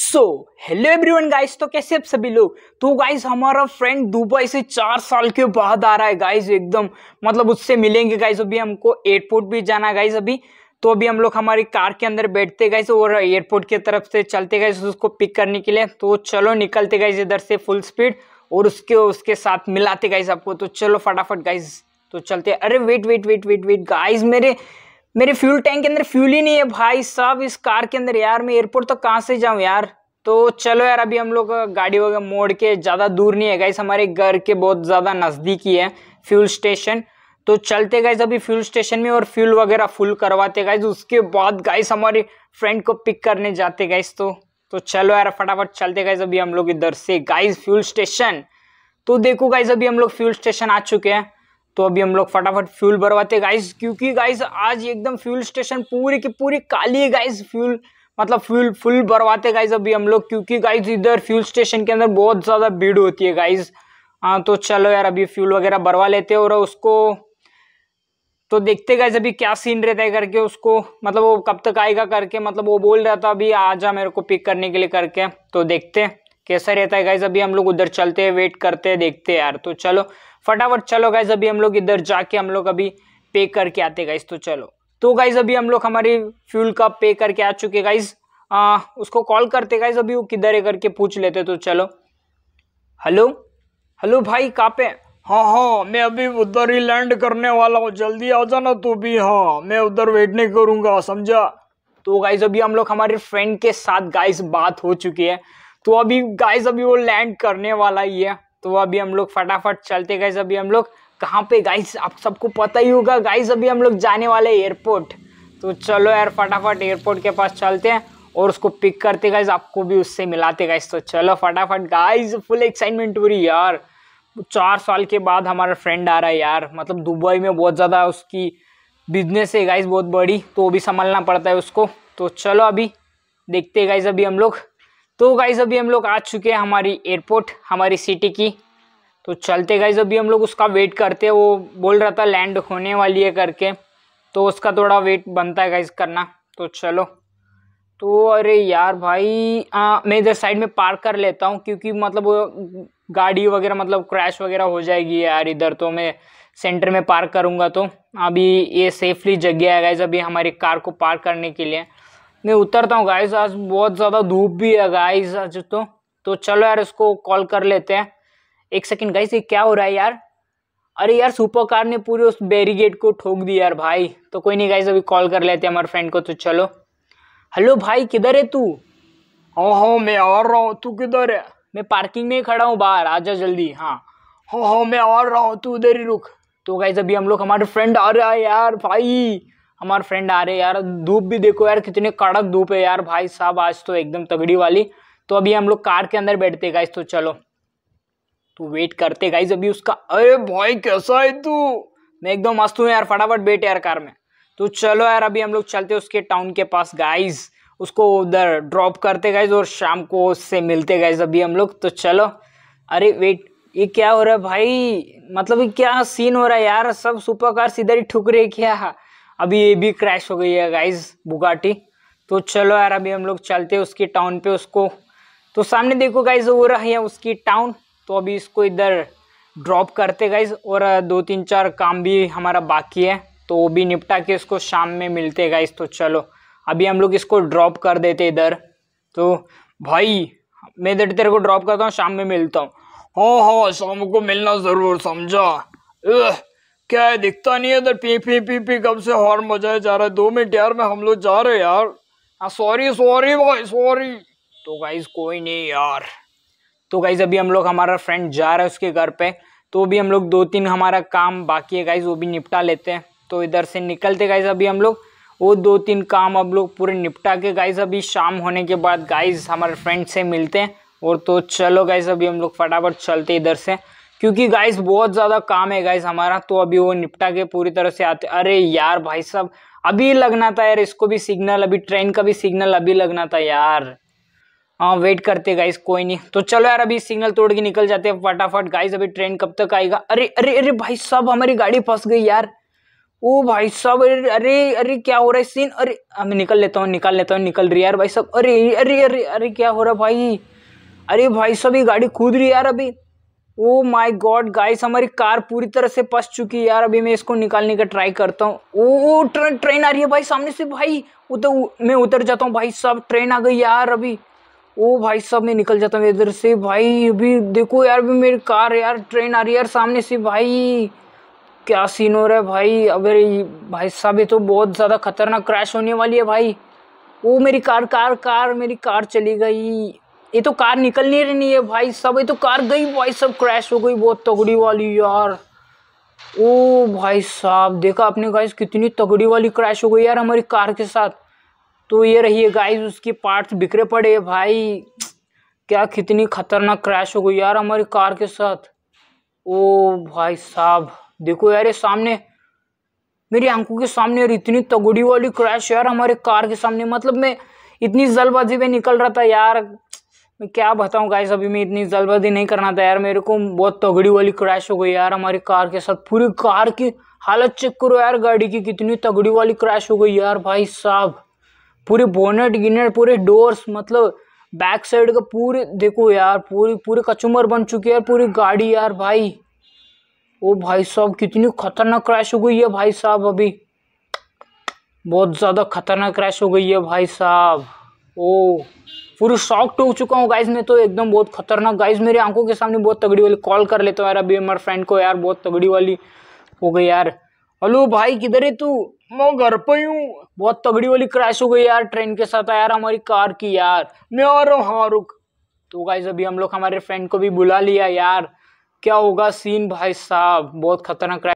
so hello everyone guys तो कैसे आप सभी लोग तो गाइस हमारा फ्रेंड दुबई से चार साल के बाद आ रहा है गाइस एकदम मतलब उससे मिलेंगे गाइस अभी हमको एयरपोर्ट भी जाना है गाइस अभी तो अभी हम लोग हमारी कार के अंदर बैठते गए और एयरपोर्ट की तरफ से चलते गए उसको पिक करने के लिए तो चलो निकलते गए इधर से फुल स्पीड और उसके उसके साथ मिलाते गए आपको तो चलो फटाफट गाइज तो चलते अरे wait wait wait wait wait guys मेरे मेरे फ्यूल टैंक के अंदर फ्यूल ही नहीं है भाई साहब इस कार के अंदर यार मैं एयरपोर्ट तक तो कहाँ से जाऊँ यार तो चलो यार अभी हम लोग गाड़ी वगैरह मोड़ के ज़्यादा दूर नहीं है गाइस हमारे घर के बहुत ज़्यादा नज़दीक ही है फ्यूल स्टेशन तो चलते गाइस अभी फ्यूल स्टेशन में और फ्यूल वगैरह फुल करवाते गाइज उसके बाद गाइस हमारे फ्रेंड को पिक करने जाते गाइस तो तो चलो यार फटाफट चलते गाइज अभी हम लोग इधर से गाइज फ्यूल स्टेशन तो देखो गाइज अभी हम लोग फ्यूल स्टेशन आ चुके हैं तो अभी हम लोग फटाफट फ्यूल भरवाते गाइस क्योंकि गाइस आज एकदम फ्यूल स्टेशन पूरी की पूरी काली है गाइस फ्यूल मतलब फ्यूल फुल भरवाते गाइस अभी हम लोग क्योंकि गाइस इधर फ्यूल स्टेशन के अंदर बहुत ज़्यादा भीड़ होती है गाइस हाँ तो चलो यार अभी फ्यूल वगैरह भरवा लेते हैं और उसको तो देखते गाइज अभी क्या सीन रहता है करके उसको मतलब वो कब तक आएगा करके मतलब वो बोल रहा था अभी आ जा मेरे को पिक करने के लिए करके तो देखते हैं कैसा रहता है गाइज अभी हम लोग उधर चलते हैं वेट करते हैं देखते हैं यार तो चलो फटाफट चलो गाइज अभी हम लोग इधर जाके हम लोग अभी पे करके आते गाइज तो चलो तो गाइज अभी हम लोग हमारी फ्यूल का पे करके आ चुके गाइज उसको कॉल करते गाइज अभी वो किधर है करके पूछ लेते तो चलो हेलो हेलो भाई कहाँ पे हाँ हाँ मैं अभी उधर ही लैंड करने वाला हूँ जल्दी आ जाना तू भी हाँ मैं उधर वेट नहीं करूँगा समझा तो गाइज अभी हम लोग हमारे फ्रेंड के साथ गाइज बात हो चुकी है तो अभी गाइज अभी वो लैंड करने वाला ही है तो अभी हम लोग फटाफट चलते गाइज अभी हम लोग कहाँ पे गाइज आप सबको पता ही होगा गाइज अभी हम लोग जाने वाले एयरपोर्ट तो चलो यार फटाफट एयरपोर्ट के पास चलते हैं और उसको पिक करते गाइज आपको भी उससे मिलाते गाइज तो चलो फटाफट गाइज फुल एक्साइटमेंट हो रही यार चार साल के बाद हमारा फ्रेंड आ रहा है यार मतलब दुबई में बहुत ज़्यादा उसकी बिजनेस है गाइज बहुत बड़ी तो भी संभालना पड़ता है उसको तो चलो अभी देखते गाइज अभी हम लोग तो गाइज अभी हम लोग आ चुके हैं हमारी एयरपोर्ट हमारी सिटी की तो चलते गाइज अभी हम लोग उसका वेट करते हैं वो बोल रहा था लैंड होने वाली है करके तो उसका थोड़ा वेट बनता है गाइज करना तो चलो तो अरे यार भाई आ, मैं इधर साइड में पार्क कर लेता हूँ क्योंकि मतलब गाड़ी वगैरह मतलब क्रैश वगैरह हो जाएगी यार इधर तो मैं सेंटर में पार्क करूँगा तो अभी ये सेफली जगह है गाइज अभी हमारी कार को पार्क करने के लिए मैं उतरता हूँ गाइस आज बहुत ज़्यादा धूप भी है गाइस आज तो तो चलो यार इसको कॉल कर लेते हैं एक सेकंड गाइस ये क्या हो रहा है यार अरे यार सुपर कार ने पूरे उस बैरिगेट को ठोक दिया यार भाई तो कोई नहीं गाइस अभी कॉल कर लेते हैं हमारे फ्रेंड को तो चलो हेलो भाई किधर है तू हाँ हाँ मैं आ रहा हूँ तू किधर है मैं पार्किंग में ही खड़ा हूँ बाहर आजा जल्दी हाँ हाँ हाँ मैं आ रहा हूँ तू उधर ही रुक तो गाइज अभी हम लोग हमारे फ्रेंड आ रहा है यार भाई हमारे फ्रेंड आ रहे यार धूप भी देखो यार कितने कड़क धूप है यार भाई साहब आज तो एकदम तगड़ी वाली तो अभी हम लोग कार के अंदर बैठते गाइस तो चलो तू वेट करते गाइस अभी उसका अरे भाई कैसा है तू मैं एकदम मस्त हूँ यार फटाफट बैठ यार कार में तो चलो यार अभी हम लोग चलते उसके टाउन के पास गाइज उसको उधर ड्रॉप करते गाइज और शाम को उससे मिलते गाइज अभी हम लोग तो चलो अरे वेट ये क्या हो रहा है भाई मतलब क्या सीन हो रहा है यार सब सुपर कार्स इधर ही ठुक रहे क्या अभी ये भी क्रैश हो गई है गाइज बुगाटी तो चलो यार अभी हम लोग चलते हैं उसकी टाउन पे उसको तो सामने देखो गाइज वो रही है उसकी टाउन तो अभी इसको इधर ड्रॉप करते गाइज और दो तीन चार काम भी हमारा बाकी है तो वो भी निपटा के उसको शाम में मिलते गाइज तो चलो अभी हम लोग इसको ड्रॉप कर देते इधर तो भाई मैं इधर तेरे को ड्रॉप करता हूँ शाम में मिलता हूँ हाँ हाँ शाम को मिलना ज़रूर समझा क्या है दिखता नहीं है इधर पी पी पी पी कब से हॉर्न बजाए जा रहा है दो मिनट यार में हम लोग जा रहे हैं यार सॉरी हाँ, सॉरी भाई सॉरी तो गाइज कोई नहीं यार तो गाइज अभी हम लोग हमारा फ्रेंड जा रहा है उसके घर पे तो भी हम लोग दो तीन हमारा काम बाकी है गाइज वो भी निपटा लेते हैं तो इधर से निकलते गाइज अभी हम लोग वो दो तीन काम अब लोग पूरे निपटा के गाइज अभी शाम होने के बाद गाइज हमारे फ्रेंड से मिलते हैं और तो चलो गाइज अभी हम लोग फटाफट चलते इधर से क्योंकि गाइस बहुत ज़्यादा काम है गाइस हमारा तो अभी वो निपटा के पूरी तरह से आते अरे यार भाई साहब अभी लगना था यार इसको भी सिग्नल अभी ट्रेन का भी सिग्नल अभी लगना था यार हाँ वेट करते गाइस कोई नहीं तो चलो यार अभी सिग्नल तोड़ के निकल जाते हैं फटाफट गाइस अभी ट्रेन कब तक आएगा अरे अरे अरे भाई साहब हमारी गाड़ी फंस गई यार ओ भाई साहब अरे अरे अरे क्या हो रहा है सीन अरे मैं निकल लेता हूँ निकाल लेता हूँ निकल रही यार भाई साहब अरे अरे अरे अरे क्या हो रहा भाई अरे भाई साहब ये गाड़ी कूद रही यार अभी ओ माय गॉड गाइस हमारी कार पूरी तरह से पस चुकी है यार अभी मैं इसको निकालने का ट्राई करता हूँ ओ ट्रेन ट्रेन आ रही है भाई सामने से भाई उधर मैं उतर जाता हूँ भाई साहब ट्रेन आ गई यार अभी ओ oh भाई साहब मैं निकल जाता हूँ इधर से भाई अभी देखो यार अभी मेरी कार यार ट्रेन आ रही है यार सामने से भाई क्या सीन हो रहा है भाई अब भाई साहब ये तो बहुत ज़्यादा खतरनाक क्रैश होने वाली है भाई वो oh, मेरी कार कार कार मेरी कार चली गई ये तो कार निकलनी रही नहीं है भाई सब ये तो कार गई भाई सब क्रैश हो गई बहुत तगड़ी वाली यार ओ भाई साहब देखा आपने गाइस कितनी तगड़ी वाली क्रैश हो गई यार हमारी कार के साथ तो ये रही है गाइस उसके पार्ट्स बिखरे पड़े भाई क्या कितनी खतरनाक क्रैश हो गई यार हमारी कार के साथ ओ भाई साहब देखो यार ये सामने मेरी आंखों के सामने यार इतनी तगड़ी वाली क्रैश यार हमारे कार के सामने मतलब मैं इतनी जल्दबाजी में निकल रहा था यार मैं क्या बताऊँ गाइस अभी मैं इतनी जल्दबाजी नहीं करना था यार मेरे को बहुत तगड़ी वाली क्रैश हो गई यार हमारी कार के साथ पूरी कार की हालत चेक करो यार गाड़ी की कितनी तगड़ी वाली क्रैश हो गई यार भाई साहब पूरी बोनेट गिनेट पूरे डोर्स मतलब बैक साइड का पूरे देखो यार पूरी पूरी कचुमर बन चुकी है पूरी गाड़ी यार भाई ओ भाई साहब कितनी खतरनाक क्रैश हो गई है भाई साहब अभी बहुत ज़्यादा खतरनाक क्रैश हो गई है भाई साहब ओ पूरी शॉक टूक चुका हूँ गाइज में तो एकदम बहुत खतरनाक गाइज मेरे आंखों के सामने बहुत तगड़ी वाली कॉल कर लेता हूँ यार अभी मेरे फ्रेंड को यार बहुत तगड़ी वाली हो गई यार हेलो भाई किधर है तू मैं घर पर ही हूँ बहुत तगड़ी वाली क्रैश हो गई यार ट्रेन के साथ यार हमारी कार की यार मैं आ रहा हूँ हाँ, रुक तो गाइज अभी हम लोग हमारे फ्रेंड को भी बुला लिया यार क्या होगा सीन भाई साहब बहुत खतरनाक